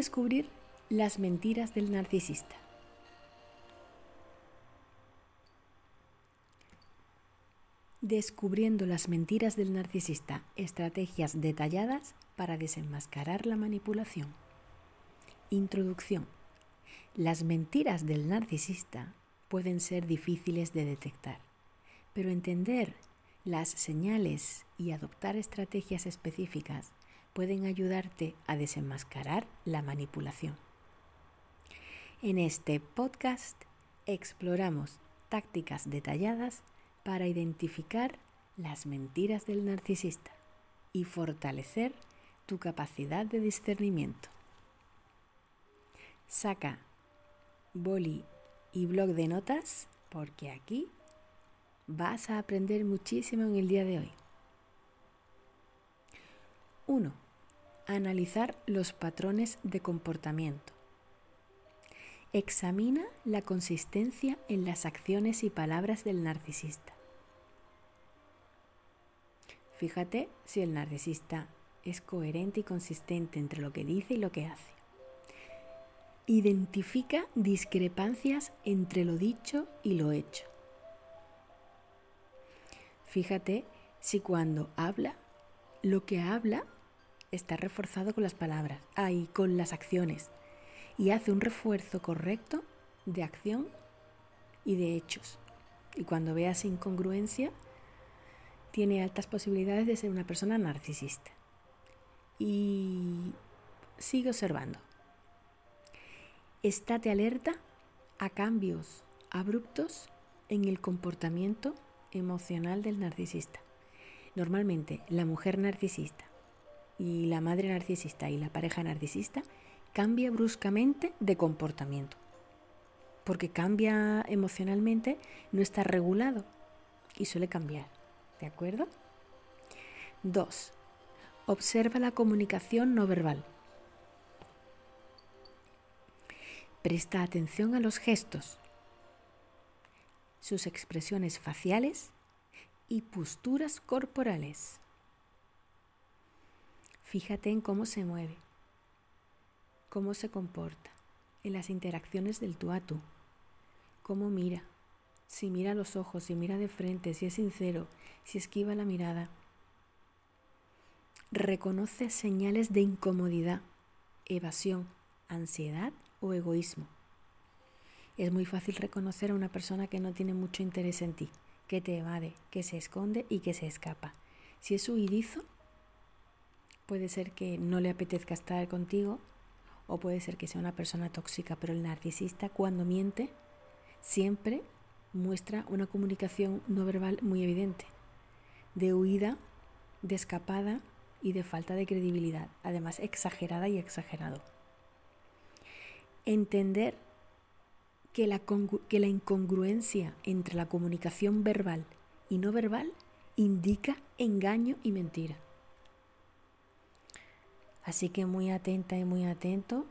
descubrir las mentiras del narcisista. Descubriendo las mentiras del narcisista, estrategias detalladas para desenmascarar la manipulación. Introducción. Las mentiras del narcisista pueden ser difíciles de detectar, pero entender las señales y adoptar estrategias específicas pueden ayudarte a desenmascarar la manipulación. En este podcast exploramos tácticas detalladas para identificar las mentiras del narcisista y fortalecer tu capacidad de discernimiento. Saca boli y blog de notas porque aquí vas a aprender muchísimo en el día de hoy. 1. Analizar los patrones de comportamiento. Examina la consistencia en las acciones y palabras del narcisista. Fíjate si el narcisista es coherente y consistente entre lo que dice y lo que hace. Identifica discrepancias entre lo dicho y lo hecho. Fíjate si cuando habla, lo que habla está reforzado con las palabras, ahí con las acciones, y hace un refuerzo correcto de acción y de hechos. Y cuando veas incongruencia, tiene altas posibilidades de ser una persona narcisista. Y sigue observando. Estate alerta a cambios abruptos en el comportamiento emocional del narcisista. Normalmente, la mujer narcisista y la madre narcisista y la pareja narcisista cambia bruscamente de comportamiento, porque cambia emocionalmente, no está regulado y suele cambiar, ¿de acuerdo? 2. Observa la comunicación no verbal. Presta atención a los gestos, sus expresiones faciales y posturas corporales. Fíjate en cómo se mueve, cómo se comporta, en las interacciones del tú a tú, cómo mira, si mira los ojos, si mira de frente, si es sincero, si esquiva la mirada. Reconoce señales de incomodidad, evasión, ansiedad o egoísmo. Es muy fácil reconocer a una persona que no tiene mucho interés en ti, que te evade, que se esconde y que se escapa. Si es huidizo, Puede ser que no le apetezca estar contigo o puede ser que sea una persona tóxica, pero el narcisista cuando miente siempre muestra una comunicación no verbal muy evidente, de huida, de escapada y de falta de credibilidad, además exagerada y exagerado. Entender que la, que la, incongruencia entre la comunicación verbal y no verbal indica engaño y mentira. Así que muy atenta y muy atento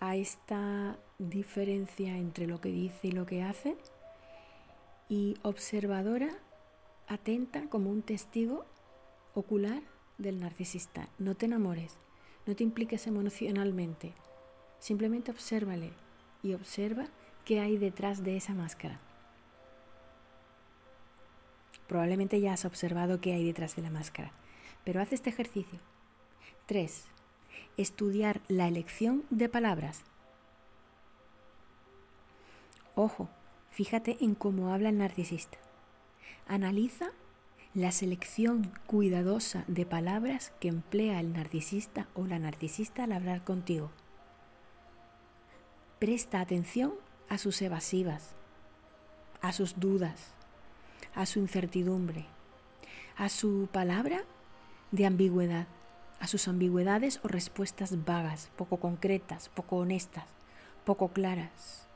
a esta diferencia entre lo que dice y lo que hace y observadora atenta como un testigo ocular del narcisista. No te enamores, no te impliques emocionalmente, simplemente obsérvale y observa qué hay detrás de esa máscara. Probablemente ya has observado qué hay detrás de la máscara pero haz este ejercicio. 3. Estudiar la elección de palabras. Ojo, fíjate en cómo habla el narcisista. Analiza la selección cuidadosa de palabras que emplea el narcisista o la narcisista al hablar contigo. Presta atención a sus evasivas, a sus dudas, a su incertidumbre, a su palabra de ambigüedad, a sus ambigüedades o respuestas vagas, poco concretas, poco honestas, poco claras.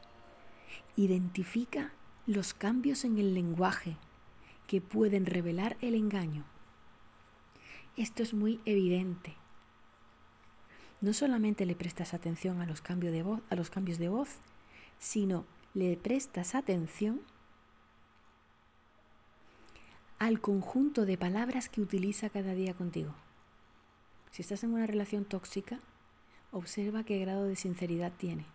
Identifica los cambios en el lenguaje que pueden revelar el engaño. Esto es muy evidente. No solamente le prestas atención a los, cambios de voz, a los cambios de voz, sino le prestas atención al conjunto de palabras que utiliza cada día contigo. Si estás en una relación tóxica, observa qué grado de sinceridad tiene.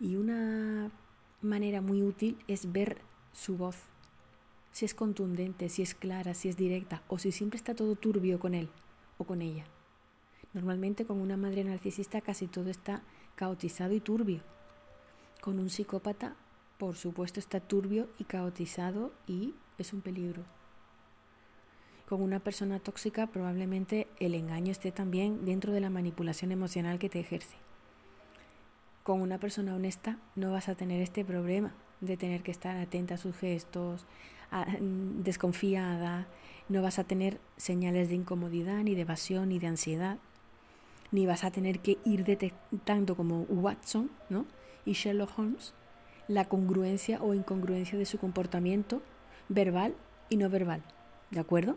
Y una manera muy útil es ver su voz, si es contundente, si es clara, si es directa o si siempre está todo turbio con él o con ella. Normalmente con una madre narcisista casi todo está caotizado y turbio. Con un psicópata, por supuesto, está turbio y caotizado y es un peligro. Con una persona tóxica probablemente el engaño esté también dentro de la manipulación emocional que te ejerce. Con una persona honesta no vas a tener este problema de tener que estar atenta a sus gestos, mm, desconfiada, no vas a tener señales de incomodidad, ni de evasión, ni de ansiedad, ni vas a tener que ir detectando como Watson ¿no? y Sherlock Holmes la congruencia o incongruencia de su comportamiento verbal y no verbal. ¿De acuerdo?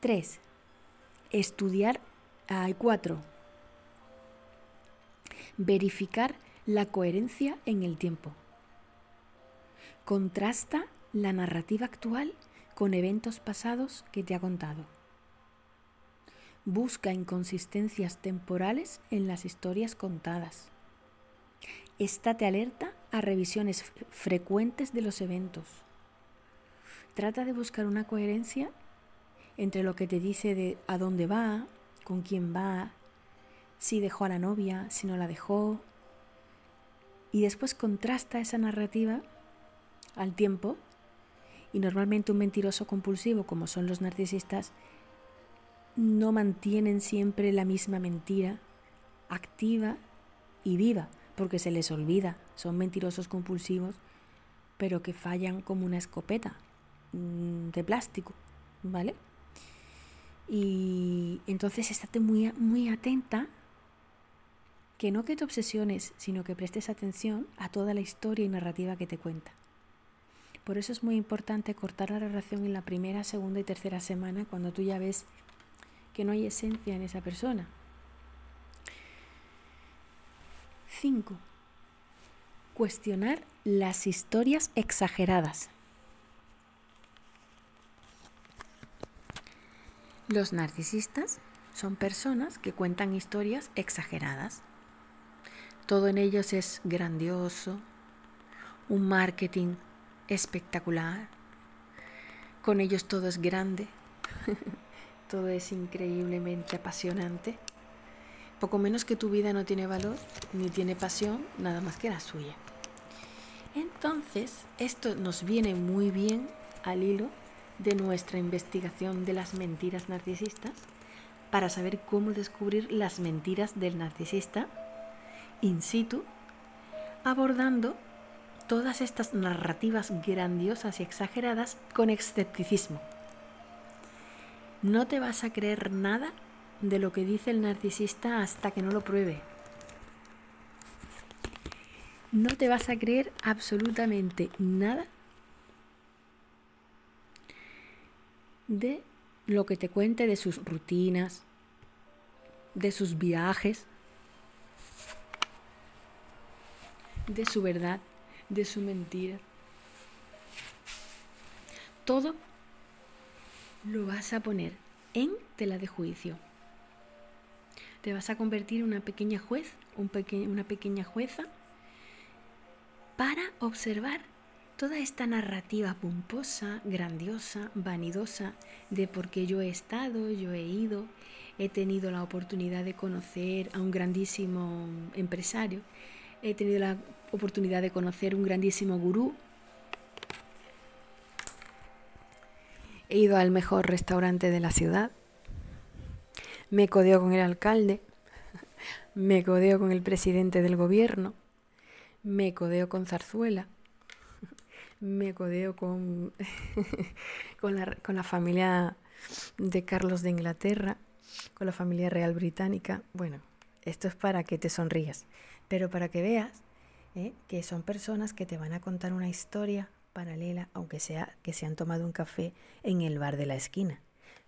3. Estudiar. Hay 4. Verificar la coherencia en el tiempo. Contrasta la narrativa actual con eventos pasados que te ha contado. Busca inconsistencias temporales en las historias contadas. Estate alerta a revisiones frecuentes de los eventos. Trata de buscar una coherencia entre lo que te dice de a dónde va, con quién va, si dejó a la novia, si no la dejó. Y después contrasta esa narrativa al tiempo. Y normalmente un mentiroso compulsivo, como son los narcisistas, no mantienen siempre la misma mentira activa y viva, porque se les olvida. Son mentirosos compulsivos, pero que fallan como una escopeta. Mm, de plástico, ¿vale? Y entonces estate muy, muy atenta, que no que te obsesiones, sino que prestes atención a toda la historia y narrativa que te cuenta. Por eso es muy importante cortar la narración en la primera, segunda y tercera semana cuando tú ya ves que no hay esencia en esa persona. 5. Cuestionar las historias exageradas. Los narcisistas son personas que cuentan historias exageradas. Todo en ellos es grandioso, un marketing espectacular. Con ellos todo es grande, todo es increíblemente apasionante. Poco menos que tu vida no tiene valor ni tiene pasión, nada más que la suya. Entonces, esto nos viene muy bien al hilo de nuestra investigación de las mentiras narcisistas para saber cómo descubrir las mentiras del narcisista in situ, abordando todas estas narrativas grandiosas y exageradas con escepticismo. No te vas a creer nada de lo que dice el narcisista hasta que no lo pruebe. No te vas a creer absolutamente nada de lo que te cuente de sus rutinas, de sus viajes, de su verdad, de su mentira. Todo lo vas a poner en tela de juicio. Te vas a convertir en una pequeña juez, un una pequeña jueza, para observar Toda esta narrativa pomposa, grandiosa, vanidosa de por qué yo he estado, yo he ido, he tenido la oportunidad de conocer a un grandísimo empresario, he tenido la oportunidad de conocer un grandísimo gurú, he ido al mejor restaurante de la ciudad, me codeo con el alcalde, me codeo con el presidente del gobierno, me codeo con Zarzuela, me codeo con, la, familia de Carlos de Inglaterra, con la familia real británica. Bueno, esto es para que te sonrías, pero para que veas eh, que son personas que te van a contar una historia paralela, aunque sea que se han tomado un café en el bar de la esquina.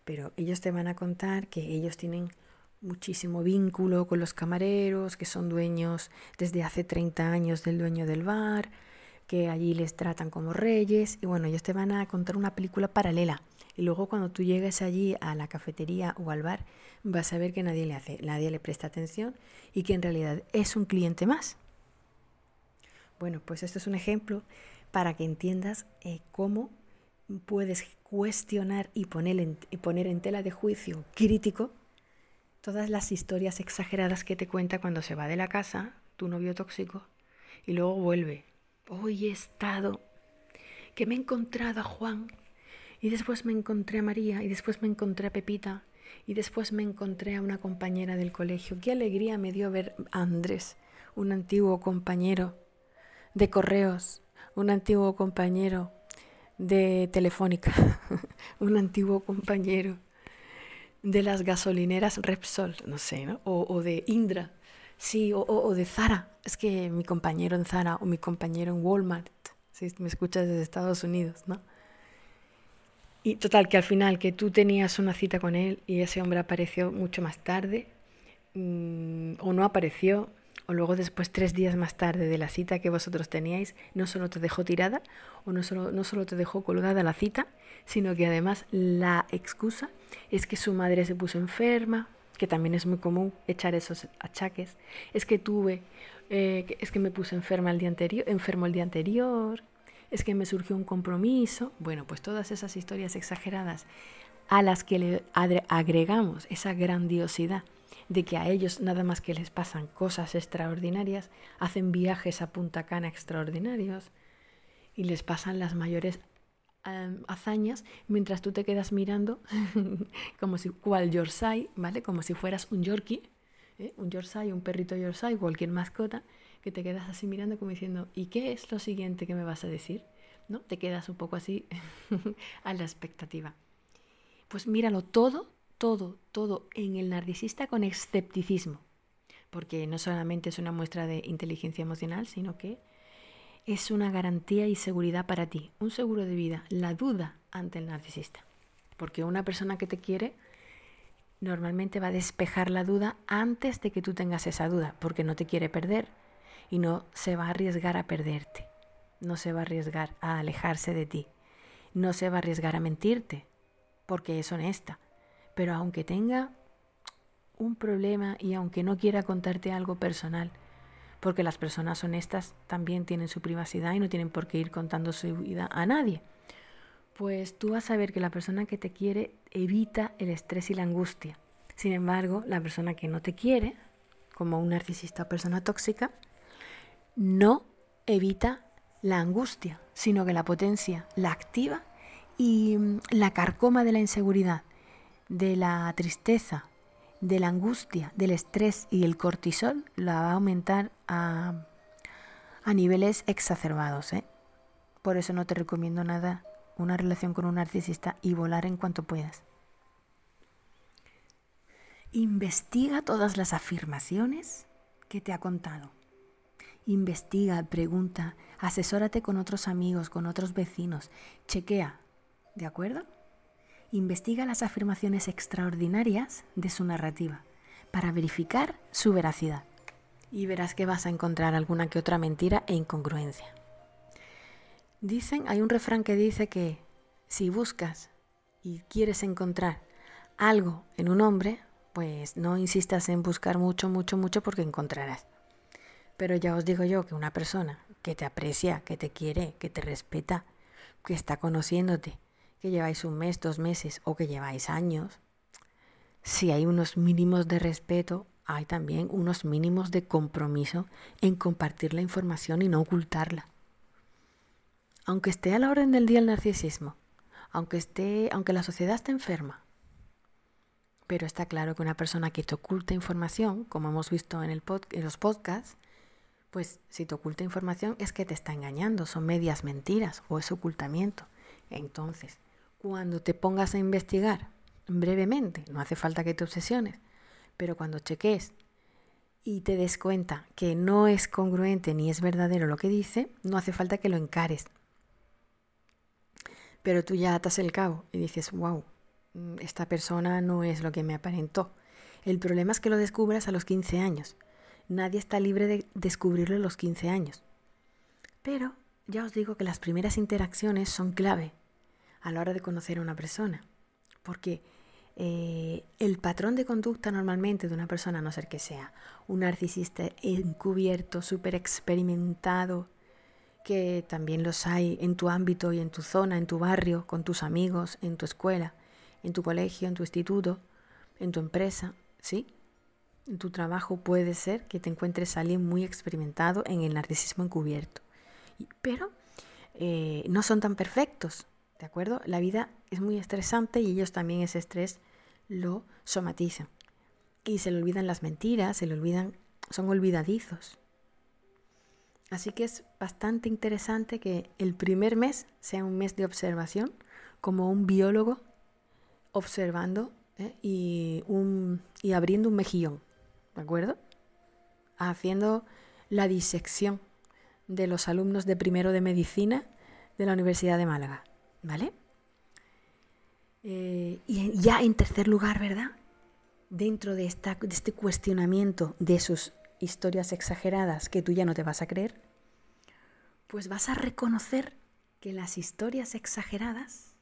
Pero ellos te van a contar que ellos tienen muchísimo vínculo con los camareros, que son dueños desde hace 30 años del dueño del bar, que allí les tratan como reyes y bueno, ellos te van a contar una película paralela. Y luego cuando tú llegues allí a la cafetería o al bar, vas a ver que nadie le hace, nadie le presta atención y que en realidad es un cliente más. Bueno, pues esto es un ejemplo para que entiendas eh, cómo puedes cuestionar y poner en, y poner en tela de juicio crítico todas las historias exageradas que te cuenta cuando se va de la casa tu novio tóxico y luego vuelve hoy he estado, que me he encontrado a Juan y después me encontré a María y después me encontré a Pepita y después me encontré a una compañera del colegio. Qué alegría me dio ver a Andrés, un antiguo compañero de correos, un antiguo compañero de telefónica, un antiguo compañero de las gasolineras Repsol, no sé, o de Indra, Sí, o, o, de Zara. Es que mi compañero en Zara o mi compañero en Walmart, si me escuchas desde Estados Unidos, ¿no? Y total, que al final que tú tenías una cita con él y ese hombre apareció mucho más tarde, mm, o no apareció, o luego después tres días más tarde de la cita que vosotros teníais, no solo te dejó tirada o no solo, no solo te dejó colgada la cita, sino que además la excusa es que su madre se puso enferma que también es muy común echar esos achaques, es que tuve, eh, es que me puse enferma el día anterior, enfermo el día anterior, es que me surgió un compromiso. Bueno, pues todas esas historias exageradas a las que le agregamos esa grandiosidad de que a ellos nada más que les pasan cosas extraordinarias, hacen viajes a Punta Cana extraordinarios y les pasan las mayores hazañas mientras tú te quedas mirando como si cual ¿vale? Como si fueras un Yorkie, ¿eh? un Yorkshire, un perrito Yorkshire, cualquier mascota, que te quedas así mirando como diciendo, ¿y qué es lo siguiente que me vas a decir? ¿No? Te quedas un poco así a la expectativa. Pues míralo todo, todo, todo en el narcisista con escepticismo porque no solamente es una muestra de inteligencia emocional, sino que es una garantía y seguridad para ti, un seguro de vida, la duda ante el narcisista. Porque una persona que te quiere normalmente va a despejar la duda antes de que tú tengas esa duda, porque no te quiere perder y no se va a arriesgar a perderte, no se va a arriesgar a alejarse de ti, no se va a arriesgar a mentirte, porque es honesta. Pero aunque tenga un problema y aunque no quiera contarte algo personal, porque las personas honestas también tienen su privacidad y no tienen por qué ir contando su vida a nadie. Pues tú vas a ver que la persona que te quiere evita el estrés y la angustia. Sin embargo, la persona que no te quiere, como un narcisista o persona tóxica, no evita la angustia, sino que la potencia, la activa y mm, la carcoma de la inseguridad, de la tristeza, de la angustia, del estrés y el cortisol la va a aumentar a, niveles exacerbados. ¿eh? Por eso no te recomiendo nada una relación con un narcisista y volar en cuanto puedas. Investiga todas las afirmaciones que te ha contado. Investiga, pregunta, asesórate con otros amigos, con otros vecinos, chequea, ¿de acuerdo? investiga las afirmaciones extraordinarias de su narrativa para verificar su veracidad. Y verás que vas a encontrar alguna que otra mentira e incongruencia. Dicen, hay un refrán que dice que si buscas y quieres encontrar algo en un hombre, pues no insistas en buscar mucho, mucho, mucho porque encontrarás. Pero ya os digo yo que una persona que te aprecia, que te quiere, que te respeta, que está conociéndote, que lleváis un mes, dos meses o que lleváis años, si hay unos mínimos de respeto, hay también unos mínimos de compromiso en compartir la información y no ocultarla. Aunque esté a la orden del día el narcisismo, aunque esté, aunque la sociedad esté enferma, pero está claro que una persona que te oculta información, como hemos visto en, el en los podcasts, pues si te oculta información es que te está engañando, son medias mentiras o es ocultamiento. Entonces, cuando te pongas a investigar brevemente, no hace falta que te obsesiones, pero cuando cheques y te des cuenta que no es congruente ni es verdadero lo que dice, no hace falta que lo encares. Pero tú ya atas el cabo y dices, wow, esta persona no es lo que me aparentó. El problema es que lo descubras a los 15 años. Nadie está libre de descubrirlo a los 15 años. Pero ya os digo que las primeras interacciones son clave a la hora de conocer a una persona. Porque eh, el patrón de conducta normalmente de una persona, a no ser que sea un narcisista encubierto, súper experimentado, que también los hay en tu ámbito y en tu zona, en tu barrio, con tus amigos, en tu escuela, en tu colegio, en tu instituto, en tu empresa, ¿sí? En tu trabajo puede ser que te encuentres a alguien muy experimentado en el narcisismo encubierto. Pero eh, no son tan perfectos, ¿De acuerdo? La vida es muy estresante y ellos también ese estrés lo somatizan. Y se le olvidan las mentiras, se le olvidan, son olvidadizos. Así que es bastante interesante que el primer mes sea un mes de observación, como un biólogo observando ¿eh? y, un, y abriendo un mejillón, ¿de acuerdo? Haciendo la disección de los alumnos de primero de medicina de la Universidad de Málaga. ¿Vale? Eh, y ya en tercer lugar, ¿verdad? Dentro de, esta, de este cuestionamiento de sus historias exageradas que tú ya no te vas a creer, pues vas a reconocer que las historias exageradas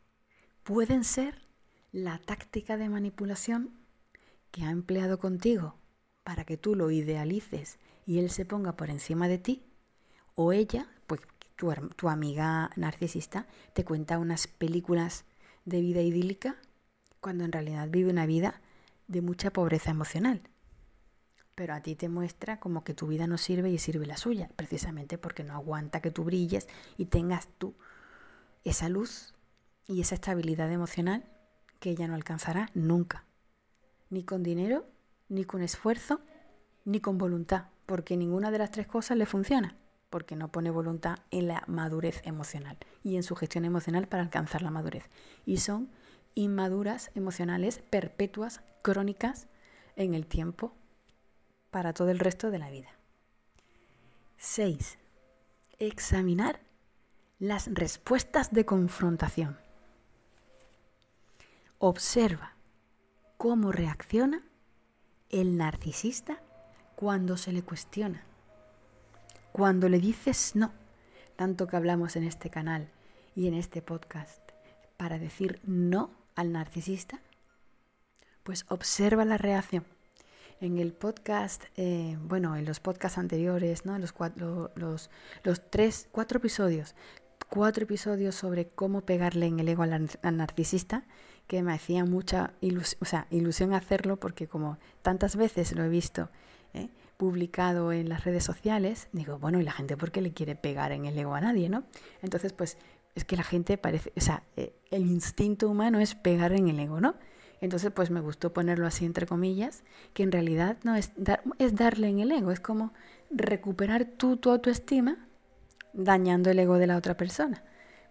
pueden ser la táctica de manipulación que ha empleado contigo para que tú lo idealices y él se ponga por encima de ti, o ella tu, tu amiga narcisista te cuenta unas películas de vida idílica cuando en realidad vive una vida de mucha pobreza emocional. Pero a ti te muestra como que tu vida no sirve y sirve la suya, precisamente porque no aguanta que tú brilles y tengas tú esa luz y esa estabilidad emocional que ella no alcanzará nunca. Ni con dinero, ni con esfuerzo, ni con voluntad, porque ninguna de las tres cosas le funciona porque no pone voluntad en la madurez emocional y en su gestión emocional para alcanzar la madurez. Y son inmaduras emocionales perpetuas, crónicas en el tiempo para todo el resto de la vida. 6. Examinar las respuestas de confrontación. Observa cómo reacciona el narcisista cuando se le cuestiona cuando le dices no, tanto que hablamos en este canal y en este podcast, para decir no al narcisista? Pues observa la reacción. En el podcast, eh, bueno, en los podcasts anteriores, ¿no? Los, cuatro, los, tres, cuatro episodios, cuatro episodios sobre cómo pegarle en el ego al, narcisista, que me hacía mucha ilusión hacerlo porque como tantas veces lo he visto, ¿eh? publicado en las redes sociales, digo, bueno, ¿y la gente por qué le quiere pegar en el ego a nadie, no? Entonces, pues es que la gente parece, o sea, eh, el instinto humano es pegar en el ego, ¿no? Entonces, pues me gustó ponerlo así entre comillas, que en realidad no es, dar, es darle en el ego, es como recuperar tú tu autoestima dañando el ego de la otra persona,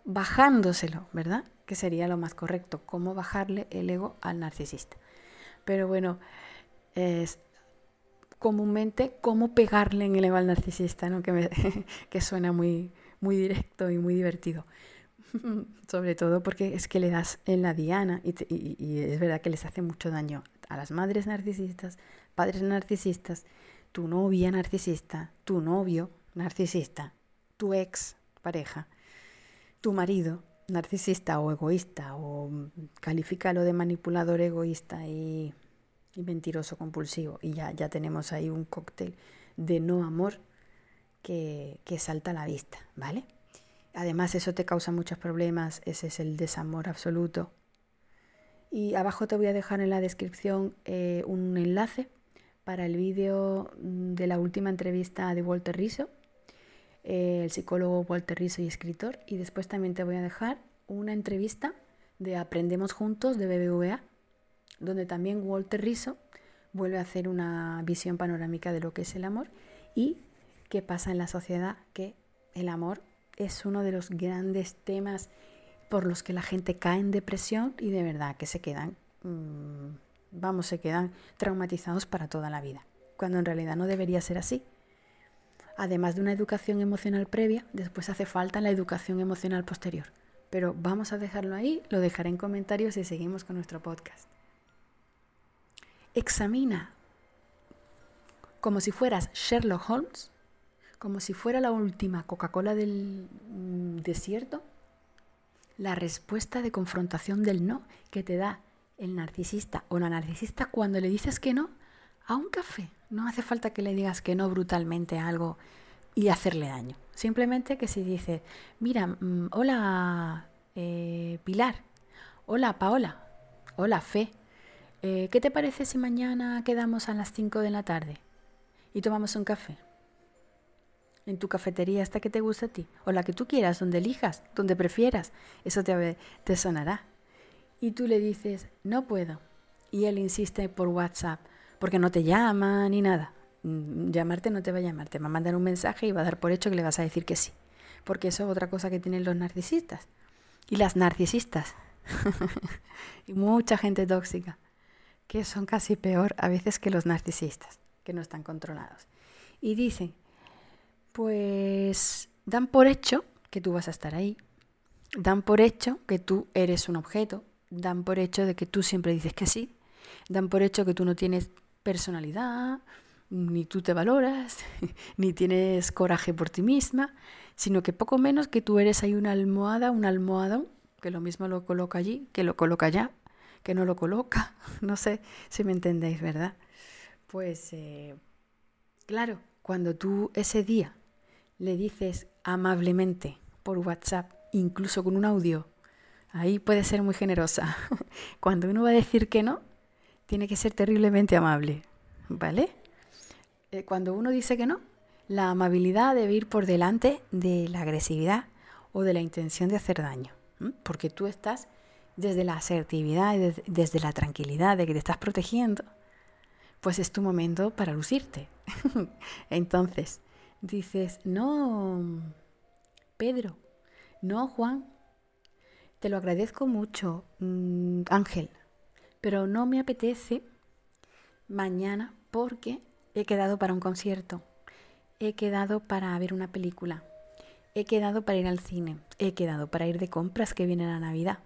bajándoselo, ¿verdad? Que sería lo más correcto, cómo bajarle el ego al narcisista. Pero bueno, es, comúnmente cómo pegarle en el ego narcisista, ¿no? que, que suena muy, muy directo y muy divertido. Sobre todo porque es que le das en la diana y, es verdad que les hace mucho daño a las madres narcisistas, padres narcisistas, tu novia narcisista, tu novio narcisista, tu ex pareja, tu marido narcisista o egoísta o mm, califícalo de manipulador egoísta y y mentiroso compulsivo. Y ya, ya tenemos ahí un cóctel de no amor que, salta a la vista, ¿vale? Además, eso te causa muchos problemas, ese es el desamor absoluto. Y abajo te voy a dejar en la descripción eh, un enlace para el vídeo de la última entrevista de Walter Rizzo, eh, el psicólogo Walter Riso y escritor. Y después también te voy a dejar una entrevista de Aprendemos Juntos de BBVA donde también Walter Riso vuelve a hacer una visión panorámica de lo que es el amor y qué pasa en la sociedad, que el amor es uno de los grandes temas por los que la gente cae en depresión y de verdad que se quedan, mm, vamos, se quedan traumatizados para toda la vida, cuando en realidad no debería ser así. Además de una educación emocional previa, después hace falta la educación emocional posterior. Pero vamos a dejarlo ahí, lo dejaré en comentarios y seguimos con nuestro podcast examina como si fueras Sherlock Holmes, como si fuera la última Coca-Cola del mm, desierto, la respuesta de confrontación del no que te da el narcisista o la narcisista cuando le dices que no a un café. No hace falta que le digas que no brutalmente a algo y hacerle daño. Simplemente que si dice, mira, mm, hola eh, Pilar, hola Paola, hola Fe, eh, ¿qué te parece si mañana quedamos a las 5 de la tarde y tomamos un café? En tu cafetería hasta que te gusta a ti, o la que tú quieras, donde elijas, donde prefieras, eso te, te sonará. Y tú le dices, no puedo. Y él insiste por WhatsApp, porque no te llama ni nada. Mm, llamarte no te va a llamar, te va a mandar un mensaje y va a dar por hecho que le vas a decir que sí. Porque eso es otra cosa que tienen los narcisistas. Y las narcisistas. y mucha gente tóxica que son casi peor a veces que los narcisistas, que no están controlados. Y dicen, pues dan por hecho que tú vas a estar ahí, dan por hecho que tú eres un objeto, dan por hecho de que tú siempre dices que sí, dan por hecho que tú no tienes personalidad, ni tú te valoras, ni tienes coraje por ti misma, sino que poco menos que tú eres ahí una almohada, un almohadón, que lo mismo lo coloca allí, que lo coloca allá, que no lo coloca. No sé si me entendéis, ¿verdad? Pues eh, claro, cuando tú ese día le dices amablemente por WhatsApp, incluso con un audio, ahí puede ser muy generosa. Cuando uno va a decir que no, tiene que ser terriblemente amable, ¿vale? Eh, cuando uno dice que no, la amabilidad debe ir por delante de la agresividad o de la intención de hacer daño, porque tú estás desde la asertividad desde la tranquilidad de que te estás protegiendo, pues es tu momento para lucirte. Entonces, dices, no, Pedro, no, Juan, te lo agradezco mucho, mm, Ángel, pero no me apetece mañana porque he quedado para un concierto, he quedado para ver una película, he quedado para ir al cine, he quedado para ir de compras que viene la Navidad.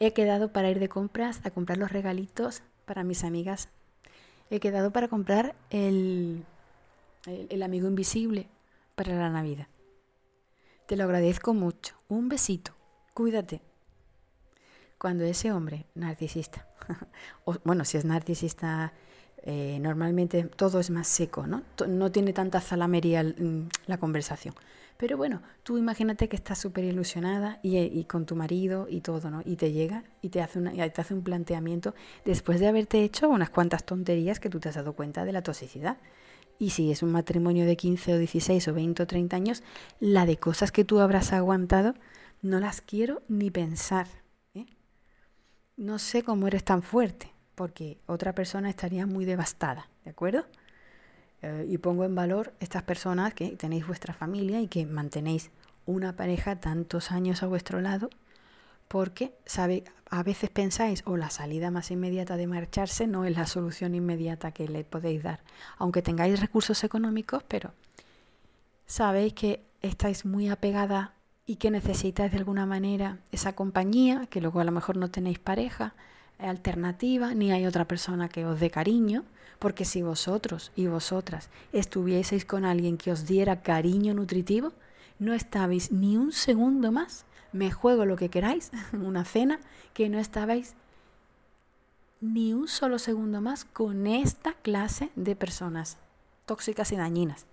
He quedado para ir de compras a comprar los regalitos para mis amigas. He quedado para comprar el, el, amigo invisible para la Navidad. Te lo agradezco mucho. Un besito. Cuídate. Cuando ese hombre narcisista, bueno, si es narcisista, eh, normalmente todo es más seco, ¿no? No tiene tanta zalamería mm, la conversación. Pero bueno, tú imagínate que estás súper ilusionada y, con tu marido y todo, ¿no? Y te llega y te, hace y te hace un planteamiento después de haberte hecho unas cuantas tonterías que tú te has dado cuenta de la toxicidad. Y si es un matrimonio de 15 o 16 o 20 o 30 años, la de cosas que tú habrás aguantado no las quiero ni pensar. ¿eh? No sé cómo eres tan fuerte, porque otra persona estaría muy devastada, ¿de acuerdo? Eh, y pongo en valor estas personas que tenéis vuestra familia y que mantenéis una pareja tantos años a vuestro lado, porque sabe, a veces pensáis o oh, la salida más inmediata de marcharse no es la solución inmediata que le podéis dar, aunque tengáis recursos económicos, pero sabéis que estáis muy apegada y que necesitáis de alguna manera esa compañía, que luego a lo mejor no tenéis pareja, alternativa, ni hay otra persona que os dé cariño, porque si vosotros y vosotras estuvieseis con alguien que os diera cariño nutritivo, no estabais ni un segundo más, me juego lo que queráis, una cena, que no estabais ni un solo segundo más con esta clase de personas tóxicas y dañinas.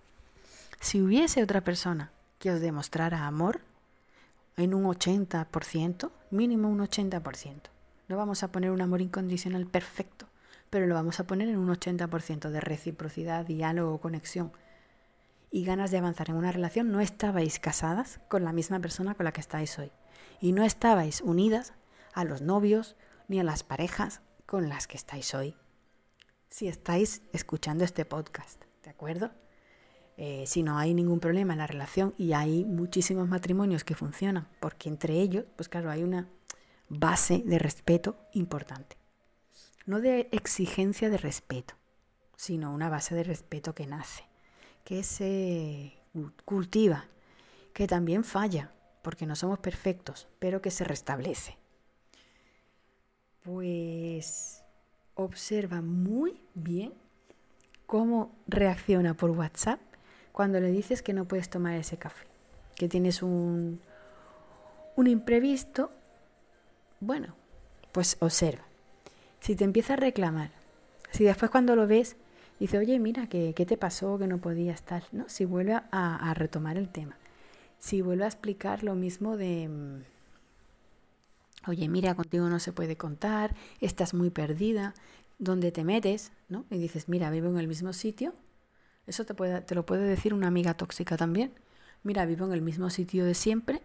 Si hubiese otra persona que os demostrara amor, en un 80%, mínimo un 80%, no vamos a poner un amor incondicional perfecto, pero lo vamos a poner en un 80% de reciprocidad, diálogo, conexión y ganas de avanzar en una relación. No estabais casadas con la misma persona con la que estáis hoy y no estabais unidas a los novios ni a las parejas con las que estáis hoy. Si estáis escuchando este podcast, ¿de acuerdo? Eh, si no hay ningún problema en la relación y hay muchísimos matrimonios que funcionan, porque entre ellos, pues claro, hay una base de respeto importante. No de exigencia de respeto, sino una base de respeto que nace, que se cultiva, que también falla, porque no somos perfectos, pero que se restablece. Pues observa muy bien cómo reacciona por WhatsApp cuando le dices que no puedes tomar ese café, que tienes un, imprevisto bueno, pues observa. Si te empieza a reclamar, si después cuando lo ves dice, oye, mira, ¿qué, qué te pasó? Que no podías estar, ¿no? Si vuelve a, retomar el tema. Si vuelve a explicar lo mismo de, mm, oye, mira, contigo no se puede contar, estás muy perdida, dónde te metes, ¿no? Y dices, mira, vivo en el mismo sitio. Eso te, puede, te lo puede decir una amiga tóxica también. Mira, vivo en el mismo sitio de siempre,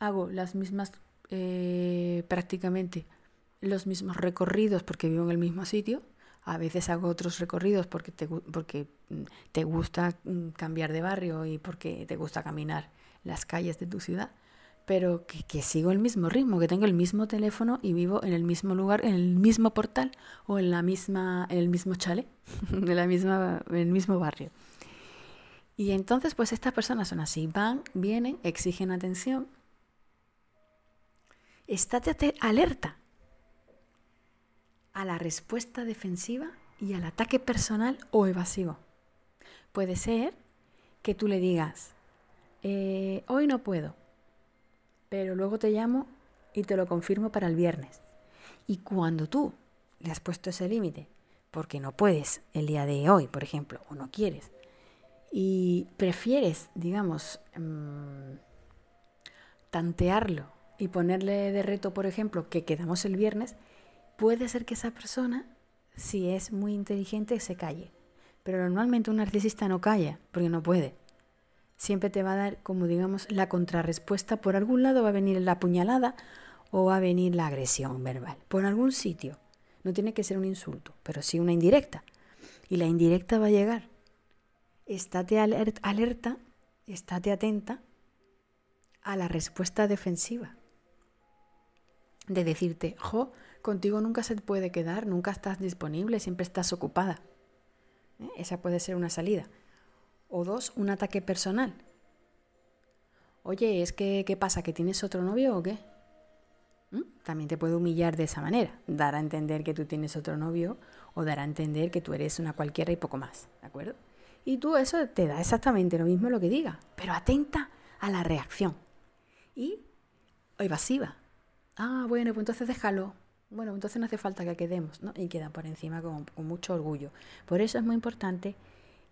hago las mismas eh, prácticamente los mismos recorridos porque vivo en el mismo sitio. A veces hago otros recorridos porque te, porque mm, te gusta mm, cambiar de barrio y porque te gusta caminar las calles de tu ciudad. Pero que, que sigo el mismo ritmo, que tengo el mismo teléfono y vivo en el mismo lugar, en el mismo portal o en, la misma, el mismo chale, en, la misma, en el mismo barrio. Y entonces, pues estas personas son así, van, vienen, exigen atención, estate alerta a la respuesta defensiva y al ataque personal o evasivo. Puede ser que tú le digas, eh, hoy no puedo, pero luego te llamo y te lo confirmo para el viernes. Y cuando tú le has puesto ese límite, porque no puedes el día de hoy, por ejemplo, o no quieres, y prefieres, digamos, mm, tantearlo y ponerle de reto, por ejemplo, que quedamos el viernes, puede ser que esa persona, si es muy inteligente, se calle. Pero normalmente un narcisista no calla, porque no puede. Siempre te va a dar, como digamos, la contrarrespuesta. Por algún lado va a venir la puñalada o va a venir la agresión verbal. Por algún sitio. No tiene que ser un insulto, pero sí una indirecta. Y la indirecta va a llegar. Estate alerta, estate atenta a la respuesta defensiva de decirte, jo, contigo nunca se puede quedar, nunca estás disponible, siempre estás ocupada. ¿Eh? Esa puede ser una salida. O dos, un ataque personal. Oye, es que, ¿qué pasa? ¿Que tienes otro novio o qué? ¿Mm? También te puede humillar de esa manera, dar a entender que tú tienes otro novio o dar a entender que tú eres una cualquiera y poco más, ¿de acuerdo? Y tú eso te da exactamente lo mismo lo que diga, pero atenta a la reacción y evasiva, ah, bueno, pues entonces déjalo. Bueno, entonces no hace falta que quedemos, ¿no? Y quedan por encima con, mucho orgullo. Por eso es muy importante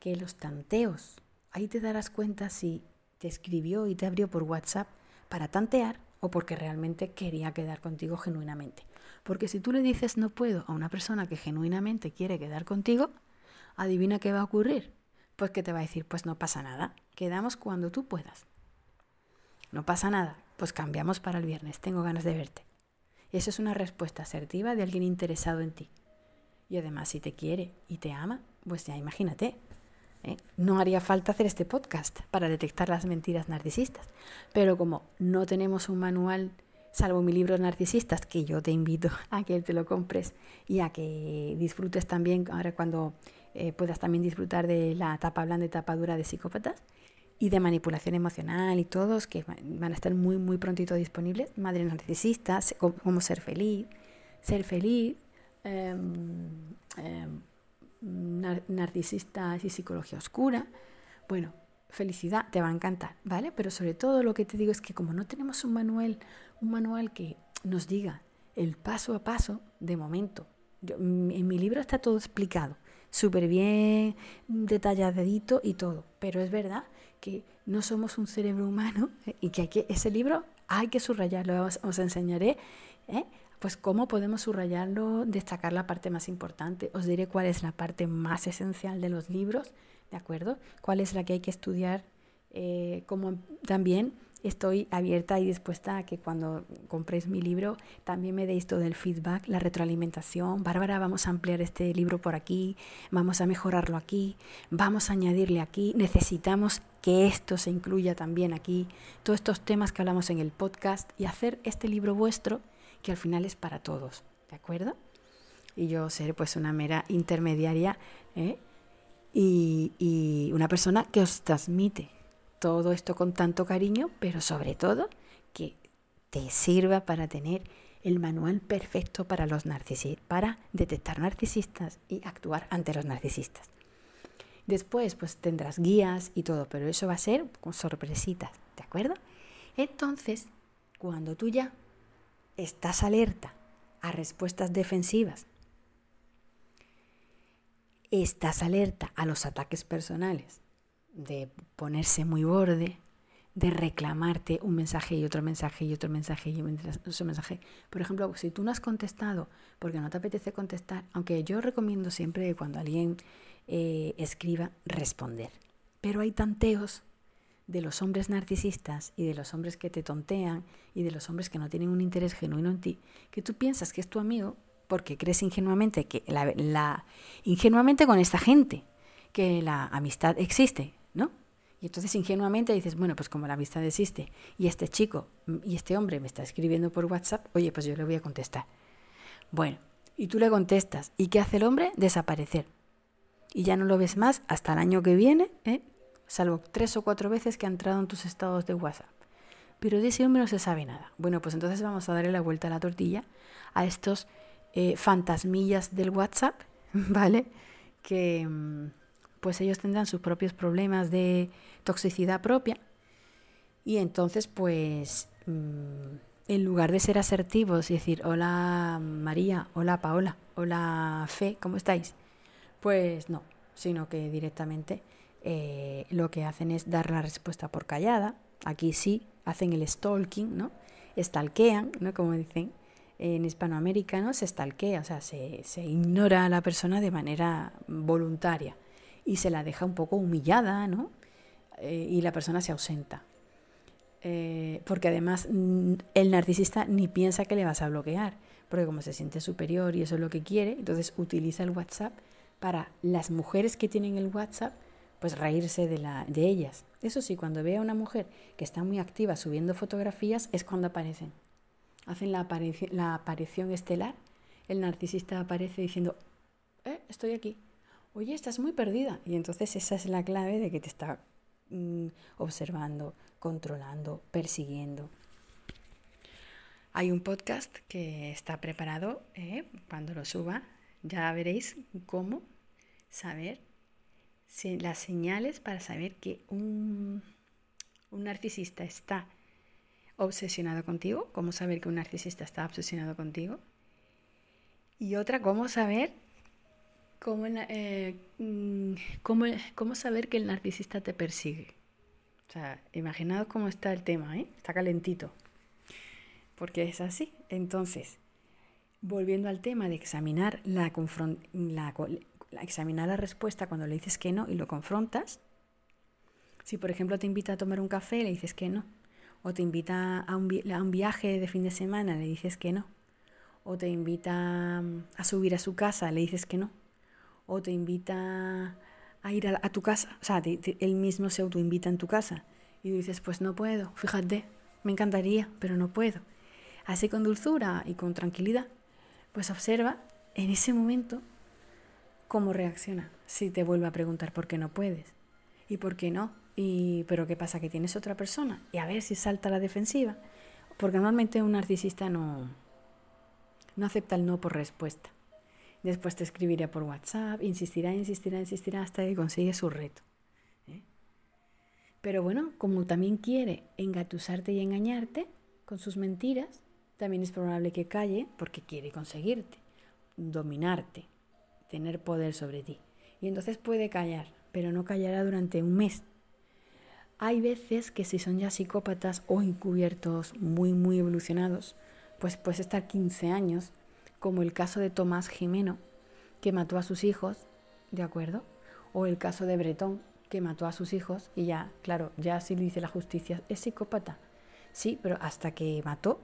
que los tanteos, ahí te darás cuenta si te escribió y te abrió por WhatsApp para tantear o porque realmente quería quedar contigo genuinamente. Porque si tú le dices no puedo a una persona que genuinamente quiere quedar contigo, adivina qué va a ocurrir. Pues que te va a decir, pues no pasa nada, quedamos cuando tú puedas. No pasa nada, pues cambiamos para el viernes, tengo ganas de verte. Eso es una respuesta asertiva de alguien interesado en ti. Y además, si te quiere y te ama, pues ya imagínate. ¿eh? No haría falta hacer este podcast para detectar las mentiras narcisistas. Pero como no tenemos un manual, salvo mi libro Narcisistas, que yo te invito a que te lo compres y a que disfrutes también, ahora cuando eh, puedas también disfrutar de la tapa blanda y tapa dura de psicópatas, y de manipulación emocional y todos que van a estar muy muy prontito disponibles. Madre narcisista, cómo ser feliz, ser feliz, em, em, narcisista y psicología oscura. Bueno, felicidad te va a encantar, ¿vale? Pero sobre todo lo que te digo es que como no tenemos un manual, un manual que nos diga el paso a paso de momento. en mi libro está todo explicado, súper bien, detalladito y todo, pero es verdad que no somos un cerebro humano ¿eh? y que ese libro hay que subrayarlo, os, enseñaré. ¿eh? Pues cómo podemos subrayarlo, destacar la parte más importante. Os diré cuál es la parte más esencial de los libros, ¿de acuerdo? Cuál es la que hay que estudiar, eh, como también estoy abierta y dispuesta a que cuando compréis mi libro también me deis todo el feedback, la retroalimentación. Bárbara, vamos a ampliar este libro por aquí, vamos a mejorarlo aquí, vamos a añadirle aquí, necesitamos que esto se incluya también aquí, todos estos temas que hablamos en el podcast y hacer este libro vuestro que al final es para todos, ¿de acuerdo? Y yo seré pues una mera intermediaria ¿eh? y una persona que os transmite todo esto con tanto cariño, pero sobre todo que te sirva para tener el manual perfecto para los para detectar narcisistas y actuar ante los narcisistas. Después pues tendrás guías y todo, pero eso va a ser con sorpresitas, ¿de acuerdo? Entonces, cuando tú ya estás alerta a respuestas defensivas, estás alerta a los ataques personales de ponerse muy borde, de reclamarte un mensaje y otro mensaje y otro mensaje y otro mensaje. Por ejemplo, si tú no has contestado porque no te apetece contestar, aunque yo recomiendo siempre que cuando alguien eh, escriba, responder. Pero hay tanteos de los hombres narcisistas y de los hombres que te tontean y de los hombres que no tienen un interés genuino en ti, que tú piensas que es tu amigo porque crees ingenuamente que la, la ingenuamente con esta gente que la amistad existe, ¿no? Y entonces ingenuamente dices, bueno, pues como la amistad existe y este chico mm, y este hombre me está escribiendo por WhatsApp, oye, pues yo le voy a contestar. Bueno, y tú le contestas. ¿Y qué hace el hombre? Desaparecer. Y ya no lo ves más hasta el año que viene, ¿eh? salvo tres o cuatro veces que ha entrado en tus estados de WhatsApp. Pero de ese hombre no se sabe nada. Bueno, pues entonces vamos a darle la vuelta a la tortilla a estos eh, fantasmillas del WhatsApp, ¿vale? Que... Mm, pues ellos tendrán sus propios problemas de toxicidad propia y entonces pues mm, en lugar de ser asertivos y decir hola María, hola Paola, hola Fe, ¿cómo estáis? Pues no, sino que directamente eh, lo que hacen es dar la respuesta por callada. Aquí sí, hacen el stalking, ¿no? Estalquean, ¿no? Como dicen en hispanoamericano, se estalquea, o sea, se, se ignora a la persona de manera voluntaria y se la deja un poco humillada, ¿no? Eh, y la persona se ausenta. Eh, porque además mm, el narcisista ni piensa que le vas a bloquear, porque como se siente superior y eso es lo que quiere, entonces utiliza el WhatsApp para las mujeres que tienen el WhatsApp, pues reírse de, la, de ellas. Eso sí, cuando ve a una mujer que está muy activa subiendo fotografías, es cuando aparecen. Hacen la, la aparición estelar, el narcisista aparece diciendo, eh, estoy aquí, oye, estás muy perdida. Y entonces esa es la clave de que te está mm, observando, controlando, persiguiendo. Hay un podcast que está preparado, ¿eh? cuando lo suba ya veréis cómo saber las señales para saber que un, un narcisista está obsesionado contigo, cómo saber que un narcisista está obsesionado contigo. Y otra, cómo saber eh, mm, ¿Cómo, saber que el narcisista te persigue? O sea, imaginaos cómo está el tema, ¿eh? Está calentito. Porque es así. Entonces, volviendo al tema de examinar la, examinar la respuesta cuando le dices que no y lo confrontas. Si, por ejemplo, te invita a tomar un café, le dices que no. O te invita a un viaje de fin de semana, le dices que no. O te invita mm, a subir a su casa, le dices que no o te invita a ir a, tu casa, o sea, él mismo se autoinvita en tu casa y dices, pues no puedo, fíjate, me encantaría, pero no puedo. Así con dulzura y con tranquilidad, pues observa en ese momento cómo reacciona, si te vuelve a preguntar por qué no puedes y por qué no, y pero qué pasa que tienes otra persona y a ver si salta la defensiva, porque normalmente un narcisista no no acepta el no por respuesta. Después te escribirá por WhatsApp, insistirá, insistirá, insistirá hasta que consigue su reto. ¿eh? Pero bueno, como también quiere engatusarte y engañarte con sus mentiras, también es probable que calle porque quiere conseguirte, dominarte, tener poder sobre ti. Y entonces puede callar, pero no callará durante un mes. Hay veces que si son ya psicópatas o encubiertos muy, muy evolucionados, pues puedes estar 15 años como el caso de Tomás Jimeno, que mató a sus hijos, ¿de acuerdo? O el caso de Bretón, que mató a sus hijos y ya, claro, ya así dice la justicia, es psicópata. Sí, pero hasta que mató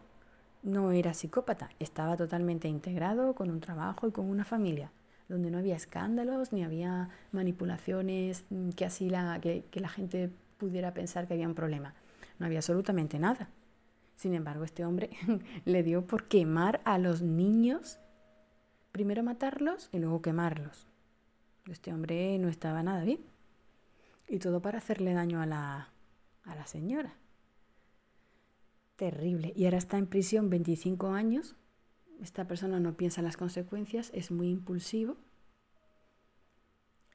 no era psicópata, estaba totalmente integrado con un trabajo y con una familia, donde no había escándalos ni había manipulaciones mm, que así la, que la gente pudiera pensar que había un problema. No había absolutamente nada. Sin embargo, este hombre le dio por quemar a los niños, primero matarlos y luego quemarlos. Este hombre no estaba nada bien. Y todo para hacerle daño a la, a la señora. Terrible. Y ahora está en prisión 25 años. Esta persona no piensa en las consecuencias, es muy impulsivo.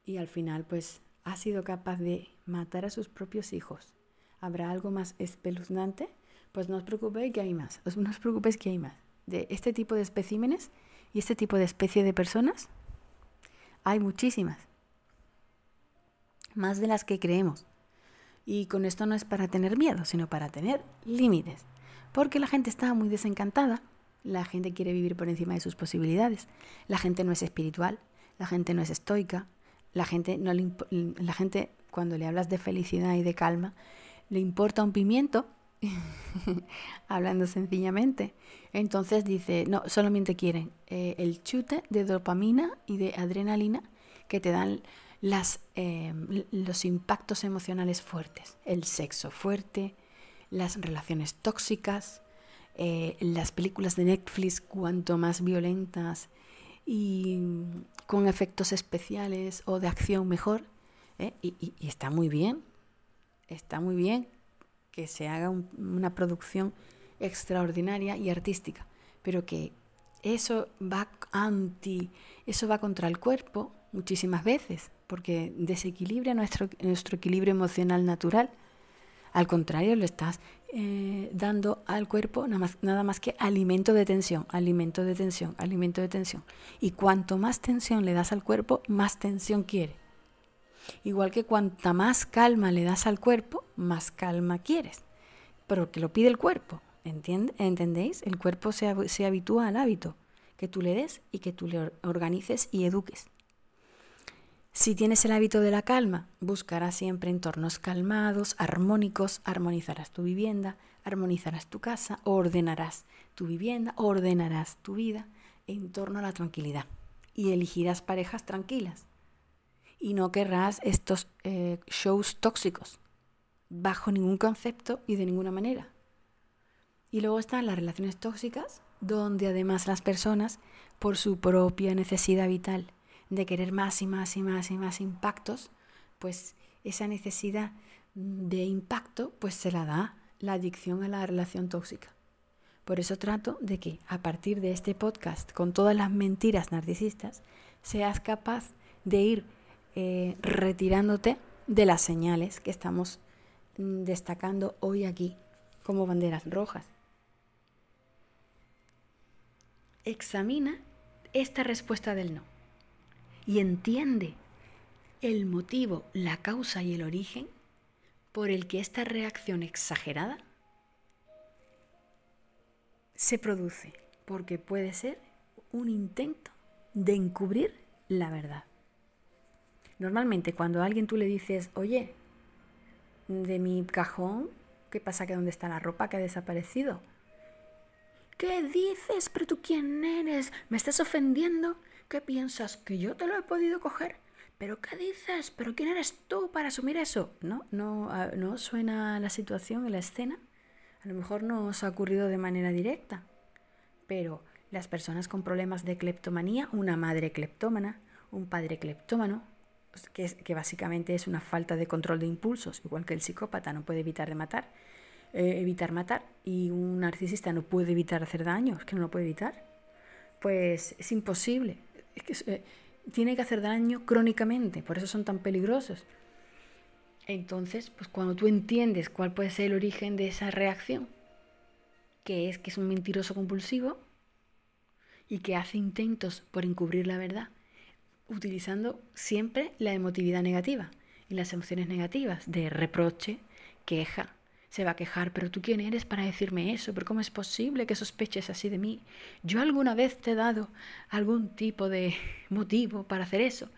Y al final, pues, ha sido capaz de matar a sus propios hijos. ¿Habrá algo más espeluznante? Pues no os preocupéis que hay más, no os preocupéis que hay más. De este tipo de especímenes y este tipo de especie de personas hay muchísimas, más de las que creemos. Y con esto no es para tener miedo, sino para tener límites, porque la gente está muy desencantada, la gente quiere vivir por encima de sus posibilidades, la gente no es espiritual, la gente no es estoica, la gente, la gente cuando le hablas de felicidad y de calma, le importa un pimiento hablando sencillamente. Entonces dice, no, solamente quieren eh, el chute de dopamina y de adrenalina que te dan las, eh, los impactos emocionales fuertes, el sexo fuerte, las relaciones tóxicas, eh, las películas de Netflix cuanto más violentas y con efectos especiales o de acción mejor. y está muy bien, está muy bien, que se haga una producción extraordinaria y artística, pero que eso va anti, eso va contra el cuerpo muchísimas veces, porque desequilibra nuestro, nuestro equilibrio emocional natural. Al contrario, lo estás eh, dando al cuerpo nada más, nada más, que alimento de tensión, alimento de tensión, alimento de tensión. Y cuanto más tensión le das al cuerpo, más tensión quiere. Igual que cuanta más calma le das al cuerpo, más calma quieres. Pero que lo pide el cuerpo, ¿entendéis? El cuerpo se, se habitúa al hábito que tú le des y que tú le organices y eduques. Si tienes el hábito de la calma, buscarás siempre entornos calmados, armónicos, armonizarás tu vivienda, armonizarás tu casa, ordenarás tu vivienda, ordenarás tu vida en torno a la tranquilidad y elegirás parejas tranquilas y no querrás estos eh, shows tóxicos bajo ningún concepto y de ninguna manera. Y luego están las relaciones tóxicas, donde además las personas, por su propia necesidad vital de querer más y más y más y más impactos, pues esa necesidad de impacto pues se la da la adicción a la relación tóxica. Por eso trato de que a partir de este podcast, con todas las mentiras narcisistas, seas capaz de ir eh, retirándote de las señales que estamos mm, destacando hoy aquí como banderas rojas. Examina esta respuesta del no y entiende el motivo, la causa y el origen por el que esta reacción exagerada se produce, porque puede ser un intento de encubrir la verdad. Normalmente cuando alguien tú le dices, oye, de mi cajón, ¿qué pasa que dónde está la ropa que ha desaparecido? ¿Qué dices? ¿Pero tú quién eres? ¿Me estás ofendiendo? ¿Qué piensas? ¿Que yo te lo he podido coger? ¿Pero qué dices? ¿Pero quién eres tú para asumir eso? ¿No? ¿No, ah, no suena la situación y la escena? A lo mejor no os ha ocurrido de manera directa, pero las personas con problemas de cleptomanía, una madre cleptómana, un padre cleptómano, que, básicamente es una falta de control de impulsos, igual que el psicópata no puede evitar de matar, eh, evitar matar, y un narcisista no puede evitar hacer daño, es que no lo puede evitar. Pues es imposible. que, eh, tiene que hacer daño crónicamente, por eso son tan peligrosos. Entonces, pues cuando tú entiendes cuál puede ser el origen de esa reacción, que es que es un mentiroso compulsivo y que hace intentos por encubrir la verdad, utilizando siempre la emotividad negativa y las emociones negativas de reproche, queja. Se va a quejar, pero tú quién eres para decirme eso, pero cómo es posible que sospeches así de mí. Yo alguna vez te he dado algún tipo de motivo para hacer eso.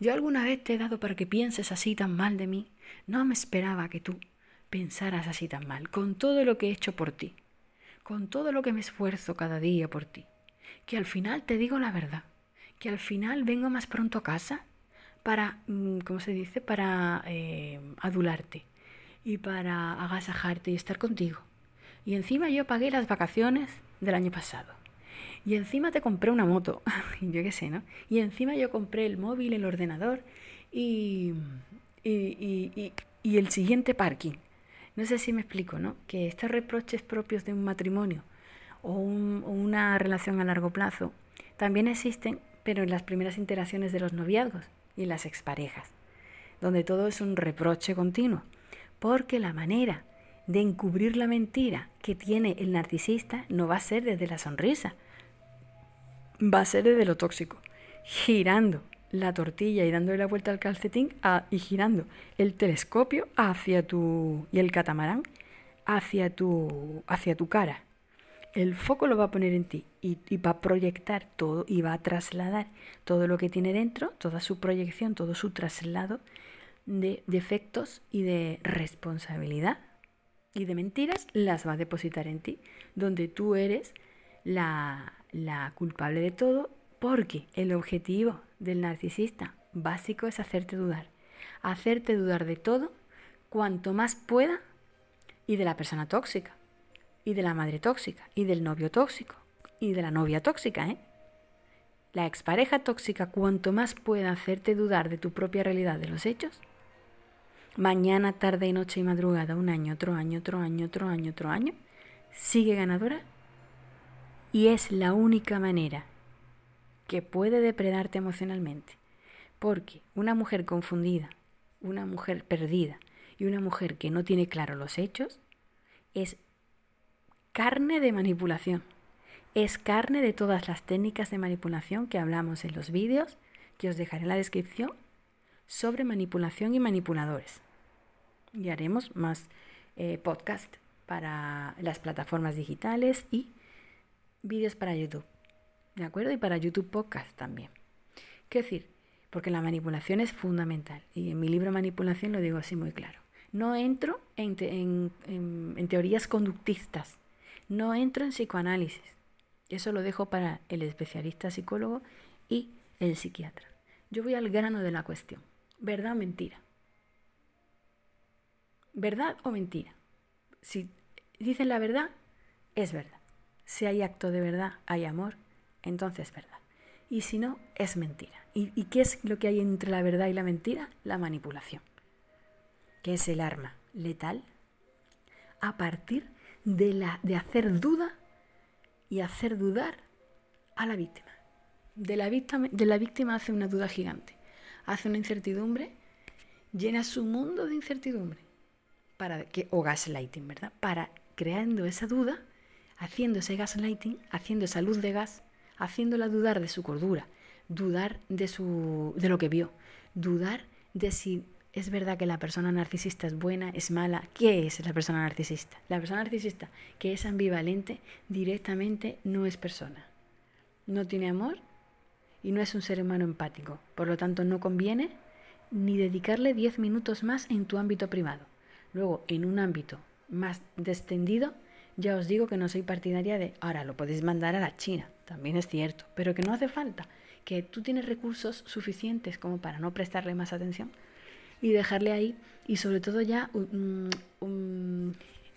Yo alguna vez te he dado para que pienses así tan mal de mí. No me esperaba que tú pensaras así tan mal, con todo lo que he hecho por ti, con todo lo que me esfuerzo cada día por ti, que al final te digo la verdad que al final vengo más pronto a casa para, mm, ¿cómo se dice?, para eh, adularte y para agasajarte y estar contigo. Y encima yo pagué las vacaciones del año pasado. Y encima te compré una moto, yo qué sé, ¿no? Y encima yo compré el móvil, el ordenador y, y, y, y, el siguiente parking. No sé si me explico, ¿no? Que estos reproches propios de un matrimonio o una relación a largo plazo también existen pero en las primeras interacciones de los noviazgos y las exparejas, donde todo es un reproche continuo, porque la manera de encubrir la mentira que tiene el narcisista no va a ser desde la sonrisa, va a ser desde lo tóxico, girando la tortilla y dándole la vuelta al calcetín y girando el telescopio hacia tu y el catamarán hacia tu hacia tu cara el foco lo va a poner en ti y, va a proyectar todo y va a trasladar todo lo que tiene dentro, toda su proyección, todo su traslado de defectos y de responsabilidad y de mentiras, las va a depositar en ti, donde tú eres la culpable de todo, porque el objetivo del narcisista básico es hacerte dudar, hacerte dudar de todo cuanto más pueda y de la persona tóxica y de la madre tóxica, y del novio tóxico, y de la novia tóxica, ¿eh? La expareja tóxica, cuanto más pueda hacerte dudar de tu propia realidad de los hechos, mañana, tarde y noche y madrugada, un año, otro año, otro año, otro año, otro año, sigue ganadora. Y es la única manera que puede depredarte emocionalmente. Porque una mujer confundida, una mujer perdida y una mujer que no tiene claro los hechos, es carne de manipulación. Es carne de todas las técnicas de manipulación que hablamos en los vídeos, que os dejaré en la descripción, sobre manipulación y manipuladores. Y haremos más eh, podcast para las plataformas digitales y vídeos para YouTube. ¿De acuerdo? Y para YouTube Podcast también. ¿Qué decir, porque la manipulación es fundamental. Y en mi libro Manipulación lo digo así muy claro. No entro en teorías conductistas, no entro en psicoanálisis. Eso lo dejo para el especialista psicólogo y el psiquiatra. Yo voy al grano de la cuestión. ¿Verdad o mentira? ¿Verdad o mentira? Si dicen la verdad, es verdad. Si hay acto de verdad, hay amor, entonces es verdad. Y si no, es mentira. ¿Y, qué es lo que hay entre la verdad y la mentira? La manipulación, que es el arma letal a partir de, hacer duda y hacer dudar a la víctima. De la, víctima. de la víctima hace una duda gigante, hace una incertidumbre, llena su mundo de incertidumbre, para que, o gaslighting, ¿verdad? Para creando esa duda, haciendo ese gaslighting, haciendo esa luz de gas, haciéndola dudar de su cordura, dudar de, su, de lo que vio, dudar de si ¿Es verdad que la persona narcisista es buena, es mala? ¿Qué es la persona narcisista? La persona narcisista que es ambivalente directamente no es persona. No tiene amor y no es un ser humano empático. Por lo tanto, no conviene ni dedicarle 10 minutos más en tu ámbito privado. Luego, en un ámbito más descendido, ya os digo que no soy partidaria de ahora lo podéis mandar a la China, también es cierto, pero que no hace falta, que tú tienes recursos suficientes como para no prestarle más atención y dejarle ahí y sobre todo ya mm, um,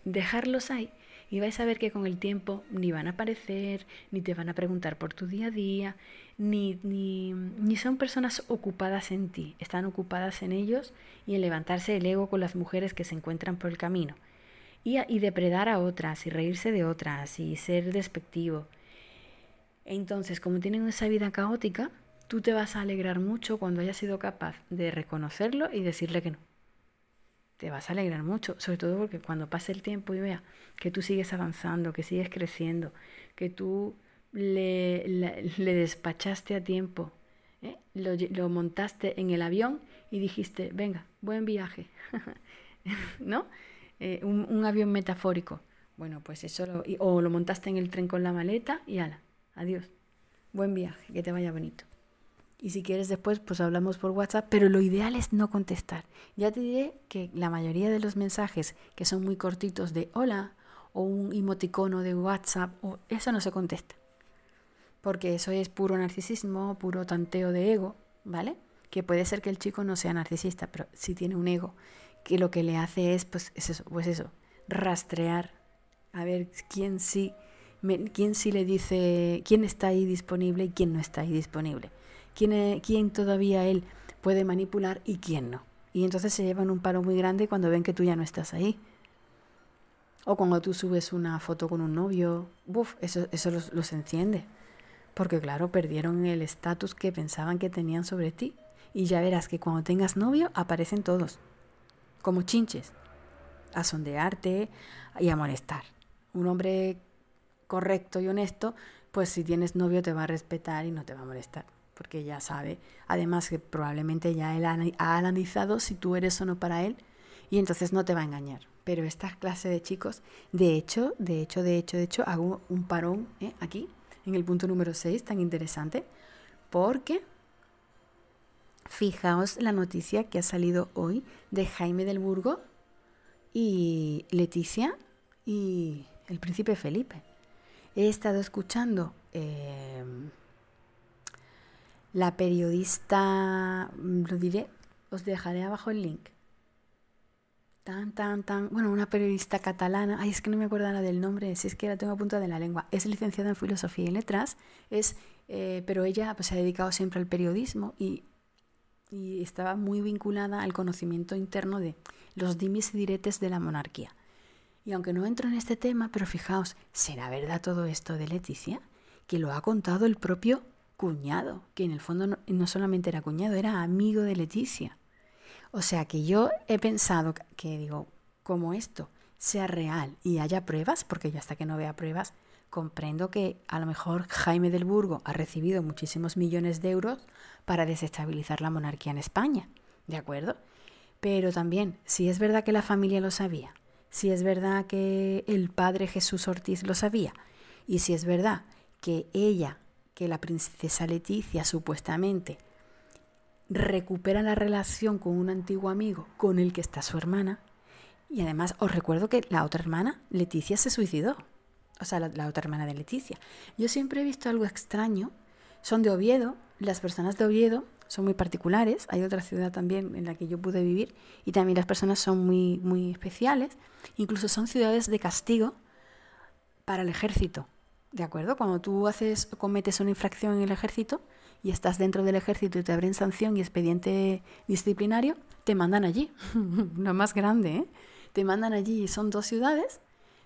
dejarlos ahí y vais a ver que con el tiempo ni van a aparecer, ni te van a preguntar por tu día a día, ni, ni, ni, son personas ocupadas en ti, están ocupadas en ellos y en levantarse el ego con las mujeres que se encuentran por el camino. Y, y depredar a otras, y reírse de otras, y ser despectivo. Entonces, como tienen esa vida caótica, tú te vas a alegrar mucho cuando hayas sido capaz de reconocerlo y decirle que no. Te vas a alegrar mucho, sobre todo porque cuando pase el tiempo y vea que tú sigues avanzando, que sigues creciendo, que tú le, despachaste a tiempo, ¿eh? lo, montaste en el avión y dijiste, venga, buen viaje, ¿no? Eh, un, avión metafórico. Bueno, pues eso, o lo montaste en el tren con la maleta y ala, adiós. Buen viaje, que te vaya bonito. Y si quieres después, pues hablamos por WhatsApp, pero lo ideal es no contestar. Ya te diré que la mayoría de los mensajes que son muy cortitos de hola o un emoticono de WhatsApp, o eso no se contesta. Porque eso es puro narcisismo, puro tanteo de ego, ¿vale? Que puede ser que el chico no sea narcisista, pero sí tiene un ego, que lo que le hace es, pues, es eso, pues eso, rastrear, a ver quién sí, quién sí le dice, quién está ahí disponible y quién no está ahí disponible. E-, quién, todavía él puede manipular y quién no. Y entonces se llevan un palo muy grande cuando ven que tú ya no estás ahí. O cuando tú subes una foto con un novio, ¡buf! eso, eso los, los enciende. Porque claro, perdieron el estatus que pensaban que tenían sobre ti. Y ya verás que cuando tengas novio aparecen todos, como chinches, a sondearte y a molestar. Un hombre correcto y honesto, pues si tienes novio te va a respetar y no te va a molestar porque ya sabe, además que probablemente ya él ha analizado si tú eres o no para él y entonces no te va a engañar. Pero esta clase de chicos, de hecho, de hecho, de hecho, de hecho, hago un parón ¿eh? aquí, en el punto número 6, tan interesante, porque fijaos la noticia que ha salido hoy de Jaime del Burgo y Leticia y el príncipe Felipe. He estado escuchando... Em, la periodista, mm, lo diré, os dejaré abajo el link. Tan, tan, tan. Bueno, una periodista catalana. Ay, es que no me acuerdo nada del nombre, si es que la tengo a punta de la lengua. Es licenciada en Filosofía y Letras, es, eh, pero ella pues, se ha dedicado siempre al periodismo y, y estaba muy vinculada al conocimiento interno de los dimes y diretes de la monarquía. Y aunque no entro en este tema, pero fijaos, ¿será verdad todo esto de Leticia? Que lo ha contado el propio cuñado, que en el fondo no, solamente era cuñado, era amigo de Leticia. O sea que yo he pensado que digo, como esto sea real y haya pruebas, porque yo hasta que no vea pruebas, comprendo que a lo mejor Jaime del Burgo ha recibido muchísimos millones de euros para desestabilizar la monarquía en España, ¿de acuerdo? Pero también, si es verdad que la familia lo sabía, si es verdad que el padre Jesús Ortiz lo sabía, y si es verdad que ella que la princesa Leticia supuestamente recupera la relación con un antiguo amigo con el que está su hermana. Y además os recuerdo que la otra hermana, Leticia, se suicidó. O sea, la, otra hermana de Leticia. Yo siempre he visto algo extraño. Son de Oviedo. Las personas de Oviedo son muy particulares. Hay otra ciudad también en la que yo pude vivir y también las personas son muy, muy especiales. Incluso son ciudades de castigo para el ejército. ¿De acuerdo? Cuando tú haces, cometes una infracción en el ejército y estás dentro del ejército y te abren sanción y expediente disciplinario, te mandan allí. No más grande, ¿eh? Te mandan allí y son dos ciudades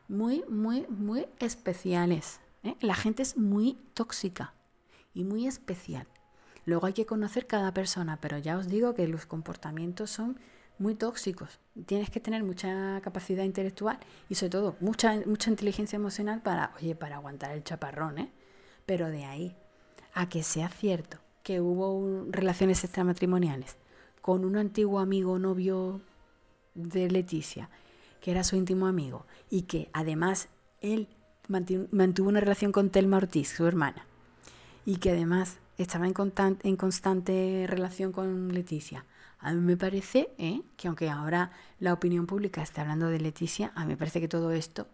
muy, muy, muy especiales. ¿eh? La gente es muy tóxica y muy especial. Luego hay que conocer cada persona, pero ya os digo que los comportamientos son muy tóxicos. Tienes que tener mucha capacidad intelectual y sobre todo mucha, mucha inteligencia emocional para, oye, para aguantar el chaparrón, ¿eh? Pero de ahí a que sea cierto que hubo relaciones extramatrimoniales con un antiguo amigo novio de Leticia, que era su íntimo amigo, y que además él mantuvo una relación con Telma Ortiz, su hermana, y que además estaba en, en constante relación con Leticia, a mí me parece ¿eh? que aunque ahora la opinión pública está hablando de Leticia, a mí me parece que todo esto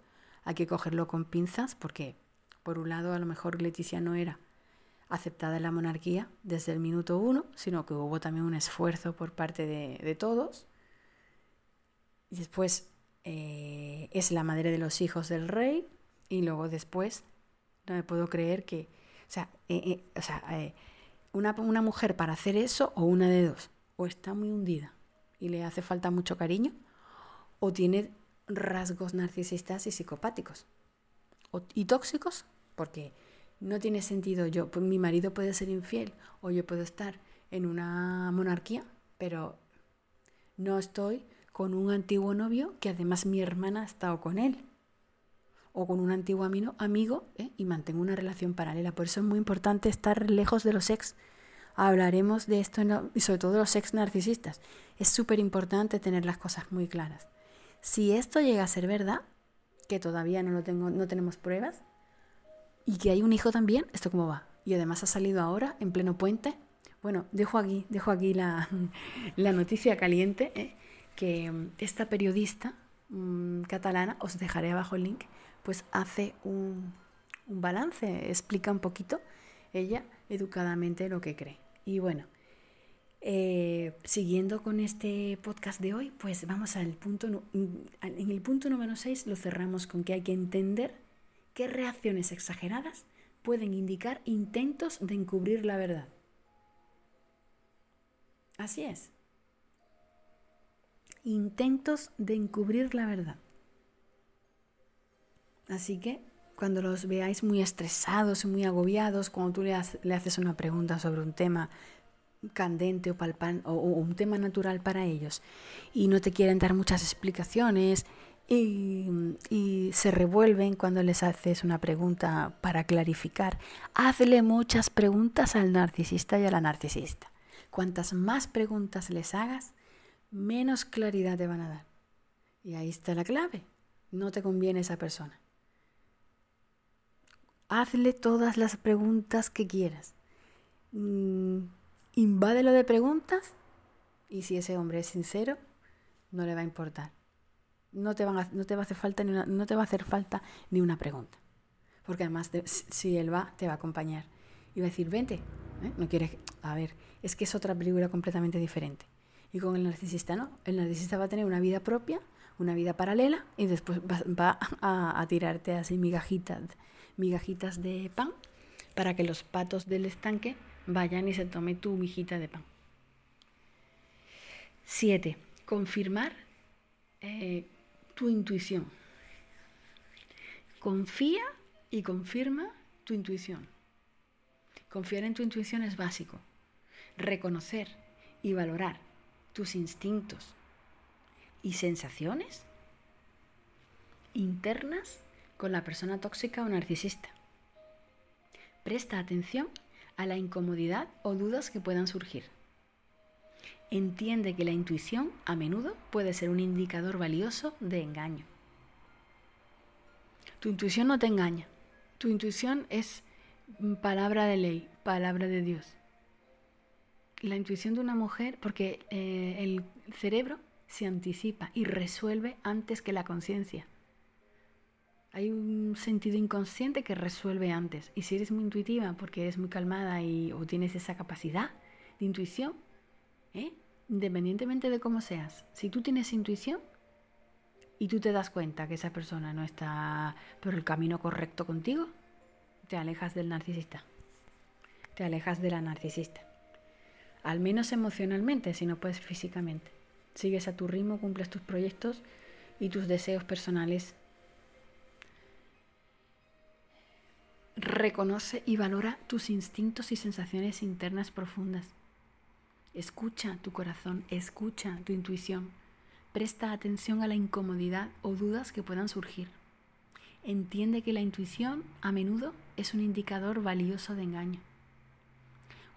hay que cogerlo con pinzas porque, por un lado, a lo mejor Leticia no era aceptada en la monarquía desde el minuto uno, sino que hubo también un esfuerzo por parte de, todos. Y después eh, es la madre de los hijos del rey y luego después no me puedo creer que, o sea, eh, una mujer para hacer eso o una de dos o está muy hundida y le hace falta mucho cariño, o tiene rasgos narcisistas y psicopáticos. y tóxicos, porque no tiene sentido yo, pues, mi marido puede ser infiel o yo puedo estar en una monarquía, pero no estoy con un antiguo novio que además mi hermana ha estado con él. O con un antiguo amigo, ¿eh? y mantengo una relación paralela. Por eso es muy importante estar lejos de los ex Hablaremos de esto, y sobre todo de los ex narcisistas. Es súper importante tener las cosas muy claras. Si esto llega a ser verdad, que todavía no, lo tengo, no tenemos pruebas, y que hay un hijo también, ¿esto cómo va? Y además ha salido ahora, en pleno puente. Bueno, dejo aquí, dejo aquí la, noticia caliente, ¿eh? que mm, esta periodista mm, catalana, os dejaré abajo el link, pues hace un balance, explica un poquito ella educadamente lo que cree. Y bueno, eh, siguiendo con este podcast de hoy, pues vamos al punto, en el punto número 6 lo cerramos con que hay que entender qué reacciones exageradas pueden indicar intentos de encubrir la verdad. Así es. Intentos de encubrir la verdad. Así que cuando los veáis muy estresados y muy agobiados, cuando tú le, haces una pregunta sobre un tema candente o, o, un tema natural para ellos y no te quieren dar muchas explicaciones y, y se revuelven cuando les haces una pregunta para clarificar, hazle muchas preguntas al narcisista y a la narcisista. Cuantas más preguntas les hagas, menos claridad te van a dar. Y ahí está la clave. No te conviene esa persona hazle todas las preguntas que quieras. Mm, invádelo de preguntas y si ese hombre es sincero, no le va a importar. No te, van no te va a hacer falta ni una, no te va a hacer falta ni una pregunta. Porque además, si él va, te va a acompañar. Y va a decir, vente. ¿eh? No quieres... A ver, es que es otra película completamente diferente. Y con el narcisista no. El narcisista va a tener una vida propia, una vida paralela, y después va, a tirarte así migajitas migajitas de pan para que los patos del estanque vayan y se tome tu mijita de pan. 7. Confirmar eh, tu intuición. Confía y confirma tu intuición. Confiar en tu intuición es básico. Reconocer y valorar tus instintos y sensaciones internas con la persona tóxica o narcisista. Presta atención a la incomodidad o dudas que puedan surgir. Entiende que la intuición a menudo puede ser un indicador valioso de engaño. Tu intuición no te engaña. Tu intuición es palabra de ley, palabra de Dios. La intuición de una mujer, porque eh, el cerebro se anticipa y resuelve antes que la conciencia. Hay un sentido inconsciente que resuelve antes. Y si eres muy intuitiva porque eres muy calmada y, o tienes esa capacidad de intuición, ¿eh? independientemente de cómo seas, si tú tienes intuición y tú te das cuenta que esa persona no está por el camino correcto contigo, te alejas del narcisista. Te alejas de la narcisista. Al menos emocionalmente, si no puedes físicamente. Sigues a tu ritmo, cumples tus proyectos y tus deseos personales Reconoce y valora tus instintos y sensaciones internas profundas. Escucha tu corazón, escucha tu intuición. Presta atención a la incomodidad o dudas que puedan surgir. Entiende que la intuición a menudo es un indicador valioso de engaño.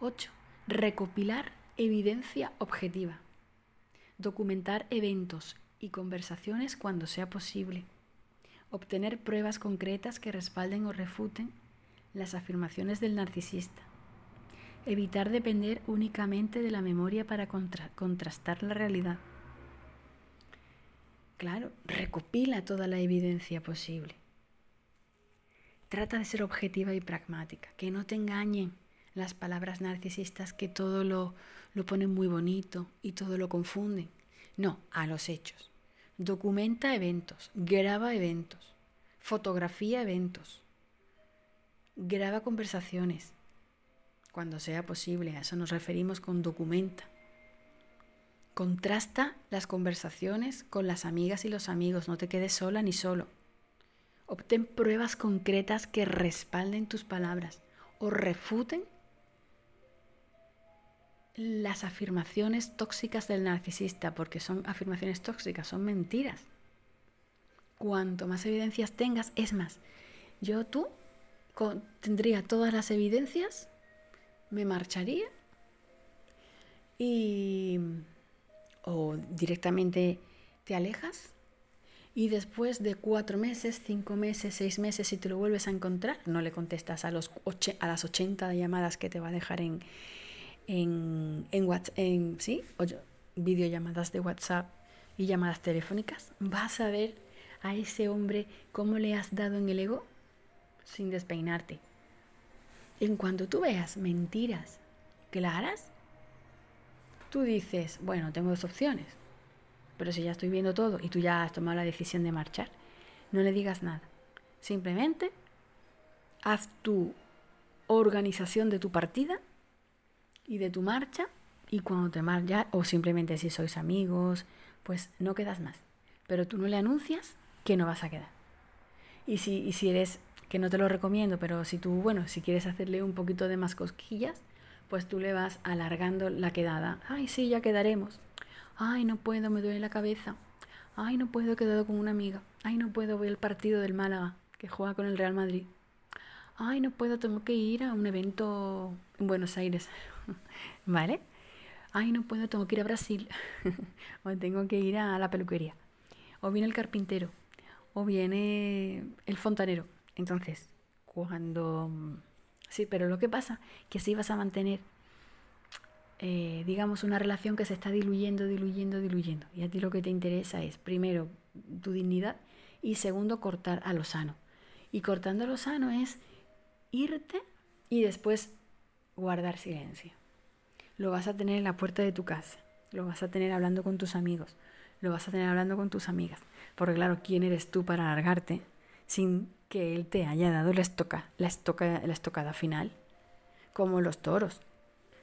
8. Recopilar evidencia objetiva. Documentar eventos y conversaciones cuando sea posible. Obtener pruebas concretas que respalden o refuten las afirmaciones del narcisista. Evitar depender únicamente de la memoria para contrastar la realidad. Claro, recopila toda la evidencia posible. Trata de ser objetiva y pragmática, que no te engañen las palabras narcisistas que todo lo, lo ponen muy bonito y todo lo confunden. No, a los hechos. Documenta eventos, graba eventos, fotografía eventos, Graba conversaciones cuando sea posible, a eso nos referimos con documenta. Contrasta las conversaciones con las amigas y los amigos, no te quedes sola ni solo. Obtén pruebas concretas que respalden tus palabras o refuten las afirmaciones tóxicas del narcisista, porque son afirmaciones tóxicas, son mentiras. Cuanto más evidencias tengas, es más, yo tú tendría todas las evidencias, me marcharía y o directamente te alejas y después de cuatro meses, cinco meses, seis meses, si te lo vuelves a encontrar, no le contestas a, los a las 80 llamadas que te va a dejar en, en, en, en ¿sí? videollamadas de WhatsApp y llamadas telefónicas, vas a ver a ese hombre cómo le has dado en el ego sin despeinarte. En cuanto tú veas mentiras claras, tú dices, bueno, tengo dos opciones, pero si ya estoy viendo todo y tú ya has tomado la decisión de marchar, no le digas nada. Simplemente haz tu organización de tu partida y de tu marcha y cuando te marchas, o simplemente si sois amigos, pues no quedas más. Pero tú no le anuncias que no vas a quedar. Y si, y si eres que no te lo recomiendo, pero si tú, bueno, si quieres hacerle un poquito de más cosquillas, pues tú le vas alargando la quedada. Ay, sí, ya quedaremos. Ay, no puedo, me duele la cabeza. Ay, no puedo, he quedado con una amiga. Ay, no puedo, voy al partido del Málaga, que juega con el Real Madrid. Ay, no puedo, tengo que ir a un evento en Buenos Aires. ¿Vale? Ay, no puedo, tengo que ir a Brasil. o tengo que ir a la peluquería. O viene el carpintero. O viene el fontanero. Entonces, cuando... Sí, pero lo que pasa, que si vas a mantener, eh, digamos, una relación que se está diluyendo, diluyendo, diluyendo. Y a ti lo que te interesa es, primero, tu dignidad y segundo, cortar a lo sano. Y cortando a lo sano es irte y después guardar silencio. Lo vas a tener en la puerta de tu casa, lo vas a tener hablando con tus amigos, lo vas a tener hablando con tus amigas. Porque claro, ¿quién eres tú para alargarte sin que él te haya dado la, la, la estocada final, como los toros.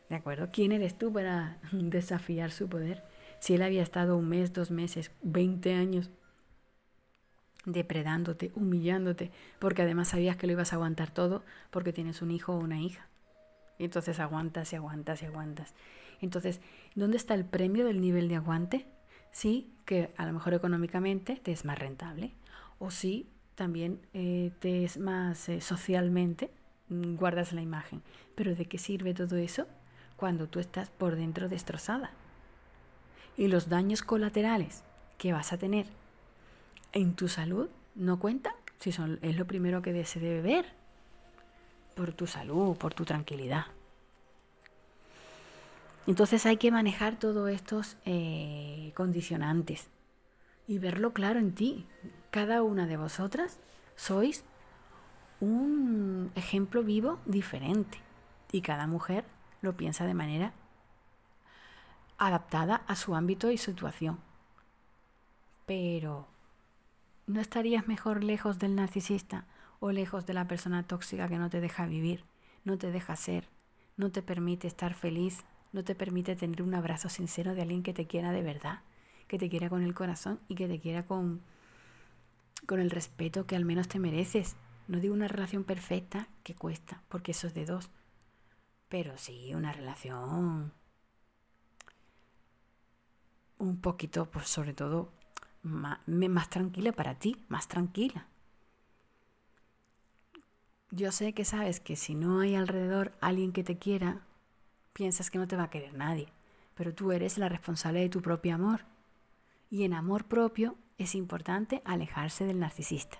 ¿De acuerdo? ¿Quién eres tú para desafiar su poder? Si él había estado un mes, dos meses, 20 años depredándote, humillándote, porque además sabías que lo ibas a aguantar todo porque tienes un hijo o una hija. Y entonces aguantas y aguantas y aguantas. Entonces, ¿dónde está el premio del nivel de aguante? Sí, que a lo mejor económicamente te es más rentable. O sí, también eh, te es más eh, socialmente, mm, guardas la imagen. Pero ¿de qué sirve todo eso cuando tú estás por dentro destrozada? Y los daños colaterales que vas a tener en tu salud no cuentan? si son, es lo primero que se debe ver por tu salud, por tu tranquilidad. Entonces hay que manejar todos estos eh, condicionantes y verlo claro en ti. Cada una de vosotras sois un ejemplo vivo diferente y cada mujer lo piensa de manera adaptada a su ámbito y situación. Pero, ¿no estarías mejor lejos del narcisista o lejos de la persona tóxica que no te deja vivir, no te deja ser, no te permite estar feliz, no te permite tener un abrazo sincero de alguien que te quiera de verdad? que te quiera con el corazón y que te quiera con, con el respeto que al menos te mereces. No digo una relación perfecta que cuesta, porque eso es de dos. Pero sí, una relación un poquito, pues sobre todo, más, más tranquila para ti, más tranquila. Yo sé que sabes que si no hay alrededor alguien que te quiera, piensas que no te va a querer nadie, pero tú eres la responsable de tu propio amor y en amor propio es importante alejarse del narcisista.